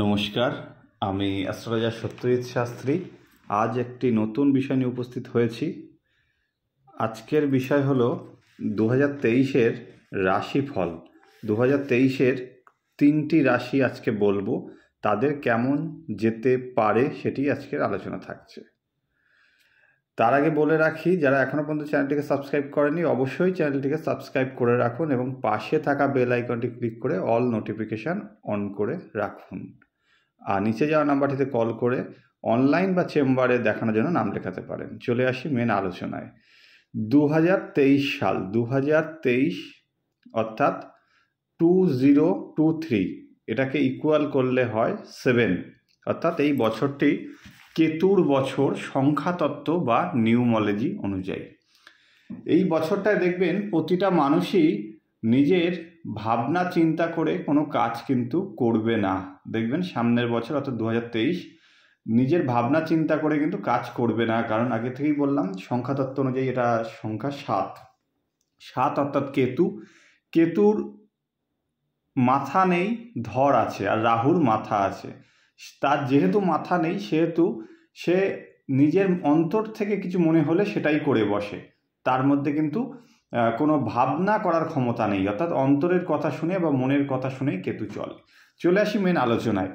নমস্কার আমি অ্যাস্ট্রোলজার সত্যজিৎ শাস্ত্রী আজ একটি নতুন বিষয় নিয়ে উপস্থিত হয়েছি আজকের বিষয় হলো দু হাজার তেইশের রাশিফল দু হাজার তেইশের তিনটি রাশি আজকে বলবো তাদের কেমন যেতে পারে সেটি আজকের আলোচনা থাকছে তার আগে বলে রাখি যারা এখনও পর্যন্ত চ্যানেলটিকে সাবস্ক্রাইব করেনি অবশ্যই চ্যানেলটিকে সাবস্ক্রাইব করে রাখুন এবং পাশে থাকা বেল আইকনটি ক্লিক করে অল নোটিফিকেশান অন করে রাখুন আর নিচে যাওয়া নাম্বারটিতে কল করে অনলাইন বা চেম্বারে দেখানোর জন্য নাম লেখাতে পারেন চলে আসি মেন আলোচনায় দু সাল দু অর্থাৎ টু জিরো টু থ্রি এটাকে ইকুয়াল করলে হয় সেভেন অর্থাৎ এই বছরটি কেতুর বছর সংখ্যাতত্ত্ব বা নিউমোলজি অনুযায়ী এই বছরটায় দেখবেন প্রতিটা মানুষই নিজের ভাবনা চিন্তা করে কোনো কাজ কিন্তু করবে না দেখবেন সামনের বছর অর্থাৎ দু নিজের ভাবনা চিন্তা করে কিন্তু কাজ করবে না কারণ আগে থেকেই বললাম সংখ্যাতত্ত্ব অনুযায়ী এটা সংখ্যা সাত সাত অর্থাৎ কেতু কেতুর মাথা নেই ধর আছে আর রাহুর মাথা আছে তার যেহেতু মাথা নেই সেহেতু সে নিজের অন্তর থেকে কিছু মনে হলে সেটাই করে বসে তার মধ্যে কিন্তু কোনো ভাবনা করার ক্ষমতা নেই অর্থাৎ অন্তরের কথা শুনে বা মনের কথা শুনেই কেতু চলে চলে আসি মেন আলোচনায়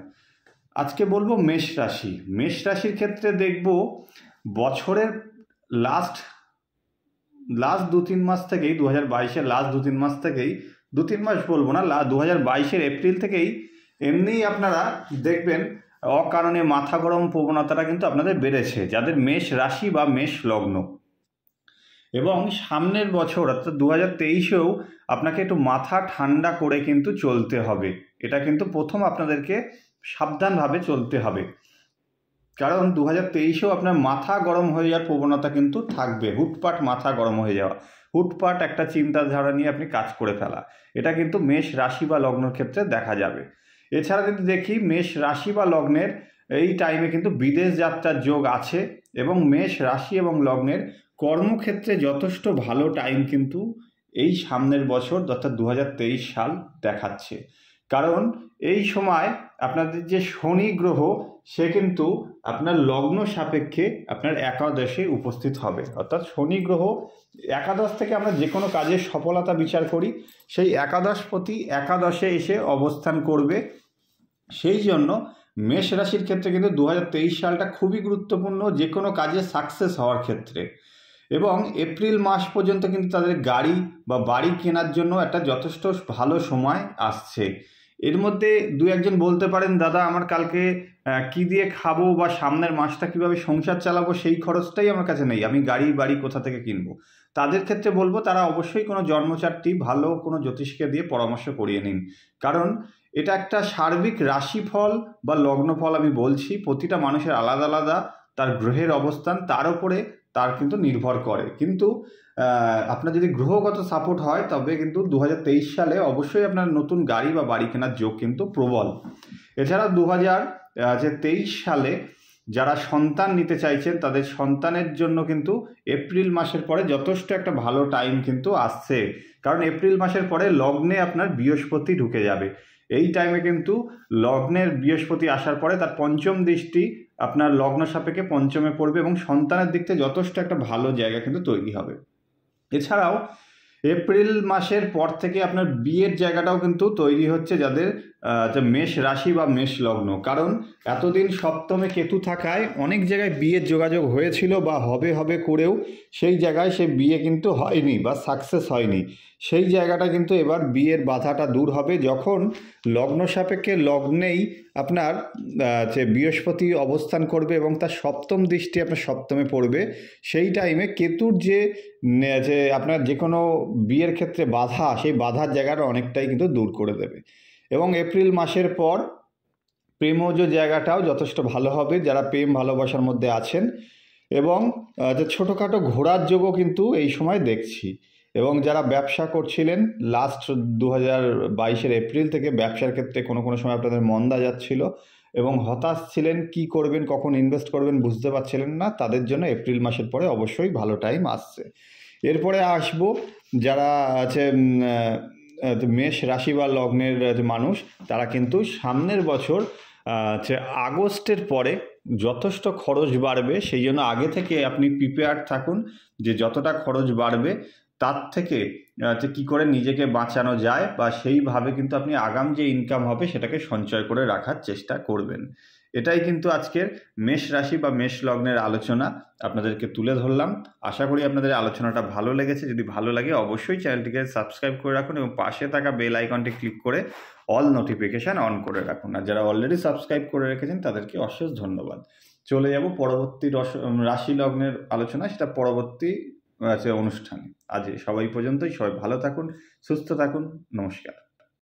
আজকে বলবো মেষ রাশি মেষ রাশির ক্ষেত্রে দেখব বছরের লাস্ট লাস্ট দু তিন মাস থেকেই দু হাজার বাইশের লাস্ট দু তিন মাস থেকেই দু তিন মাস বলবো না দু হাজার বাইশের এপ্রিল থেকেই এমনিই আপনারা দেখবেন অকারণে মাথা গরম প্রবণতাটা কিন্তু আপনাদের বেড়েছে যাদের মেষ রাশি বা মেষ লগ্ন এবং সামনের বছর অর্থাৎ দু হাজার তেইশেও আপনাকে একটু মাথা ঠান্ডা করে কিন্তু চলতে হবে এটা কিন্তু প্রথম আপনাদেরকে সাবধানভাবে চলতে হবে কারণ দু হাজার তেইশেও আপনার মাথা গরম হয়ে যাওয়ার প্রবণতা কিন্তু থাকবে হুটপাট মাথা গরম হয়ে যাওয়া হুটপাট একটা চিন্তাধারা নিয়ে আপনি কাজ করে ফেলা এটা কিন্তু মেষ রাশি বা লগ্নর ক্ষেত্রে দেখা যাবে এছাড়া যদি দেখি মেষ রাশি বা লগ্নের এই টাইমে কিন্তু বিদেশ যাত্রার যোগ আছে এবং মেষ রাশি এবং লগ্নের কর্মক্ষেত্রে যথেষ্ট ভালো টাইম কিন্তু এই সামনের বছর অর্থাৎ দু সাল দেখাচ্ছে কারণ এই সময় আপনাদের যে শনি গ্রহ সে কিন্তু আপনার লগ্ন সাপেক্ষে আপনার একাদশে উপস্থিত হবে অর্থাৎ শনি গ্রহ একাদশ থেকে আমরা যে কোনো কাজের সফলতা বিচার করি সেই একাদশ প্রতি একাদশে এসে অবস্থান করবে সেই জন্য মেষ রাশির ক্ষেত্রে কিন্তু দু সালটা খুবই গুরুত্বপূর্ণ যে কোনো কাজে সাকসেস হওয়ার ক্ষেত্রে এবং এপ্রিল মাস পর্যন্ত কিন্তু তাদের গাড়ি বা বাড়ি কেনার জন্য একটা যথেষ্ট ভালো সময় আসছে এর মধ্যে দু একজন বলতে পারেন দাদা আমার কালকে কি দিয়ে খাবো বা সামনের মাসটা কিভাবে সংসার চালাবো সেই খরচটাই আমার কাছে নেই আমি গাড়ি বাড়ি কোথা থেকে কিনবো তাদের ক্ষেত্রে বলবো তারা অবশ্যই কোনো জন্মচারটি ভালো কোনো জ্যোতিষকে দিয়ে পরামর্শ করিয়ে নিন কারণ এটা একটা সার্বিক রাশিফল বা লগ্নফল আমি বলছি প্রতিটা মানুষের আলাদা আলাদা তার গ্রহের অবস্থান তার উপরে তার কিন্তু নির্ভর করে কিন্তু আপনার যদি গ্রহগত সাপোর্ট হয় তবে কিন্তু দু সালে অবশ্যই আপনার নতুন গাড়ি বা বাড়ি কেনার যোগ কিন্তু প্রবল এছাড়া দু হাজার তেইশ সালে যারা সন্তান নিতে চাইছেন তাদের সন্তানের জন্য কিন্তু এপ্রিল মাসের পরে যথেষ্ট একটা ভালো টাইম কিন্তু আসছে কারণ এপ্রিল মাসের পরে লগ্নে আপনার বৃহস্পতি ঢুকে যাবে এই টাইমে কিন্তু লগ্নের বৃহস্পতি আসার পরে তার পঞ্চম দৃষ্টি আপনার লগ্ন সাপেক্ষে পঞ্চমে পড়বে এবং সন্তানের দিক থেকে যথেষ্ট একটা ভালো জায়গা কিন্তু তৈরি হবে এছাড়াও এপ্রিল মাসের পর থেকে আপনার বিয়ের জায়গাটাও কিন্তু তৈরি হচ্ছে যাদের যে মেষ রাশি বা মেষ লগ্ন কারণ এতদিন সপ্তমে কেতু থাকায় অনেক জায়গায় বিয়ের যোগাযোগ হয়েছিল বা হবে হবে করেও সেই জায়গায় সে বিয়ে কিন্তু হয়নি বা সাকসেস হয়নি সেই জায়গাটা কিন্তু এবার বিয়ের বাধাটা দূর হবে যখন লগ্ন সাপেক্ষে লগ্নেই আপনার যে বৃহস্পতি অবস্থান করবে এবং তার সপ্তম দৃষ্টি আপনার সপ্তমে পড়বে সেই টাইমে কেতুর যে যে আপনার যে কোনো বিয়ের ক্ষেত্রে বাধা সেই বাধার জায়গাটা অনেকটাই কিন্তু দূর করে দেবে এবং এপ্রিল মাসের পর প্রেমজ জায়গাটাও যথেষ্ট ভালো হবে যারা প্রেম ভালোবাসার মধ্যে আছেন এবং যে ছোটোখাটো ঘোরার যোগও কিন্তু এই সময় দেখছি এবং যারা ব্যবসা করছিলেন লাস্ট দু হাজার বাইশের এপ্রিল থেকে ব্যবসার ক্ষেত্রে কোনো কোনো সময় আপনাদের মন্দা যাচ্ছিল এবং হতাশ ছিলেন কি করবেন কখন ইনভেস্ট করবেন বুঝতে পারছিলেন না তাদের জন্য এপ্রিল মাসের পরে অবশ্যই ভালো টাইম আসছে এরপরে আসব যারা আছে মেষ রাশি বা লগ্নের মানুষ তারা কিন্তু সামনের বছর যে আগস্টের পরে যথেষ্ট খরচ বাড়বে সেই জন্য আগে থেকে আপনি প্রিপেয়ার থাকুন যে যতটা খরচ বাড়বে তার থেকে যে কী করে নিজেকে বাঁচানো যায় বা সেইভাবে কিন্তু আপনি আগাম যে ইনকাম হবে সেটাকে সঞ্চয় করে রাখার চেষ্টা করবেন এটাই কিন্তু আজকের মেষ রাশি বা মেষ লগ্নের আলোচনা আপনাদেরকে তুলে ধরলাম আশা করি আপনাদের আলোচনাটা ভালো লেগেছে যদি ভালো লাগে অবশ্যই চ্যানেলটিকে সাবস্ক্রাইব করে রাখুন এবং পাশে থাকা বেল আইকনটি ক্লিক করে অল নোটিফিকেশান অন করে রাখুন আর যারা অলরেডি সাবস্ক্রাইব করে রেখেছেন তাদেরকে অশেষ ধন্যবাদ চলে যাব পরবর্তী রস রাশি লগ্নের আলোচনা সেটা পরবর্তী আছে অনুষ্ঠানে আজ সবাই পর্যন্তই সবাই ভালো থাকুন সুস্থ থাকুন নমস্কার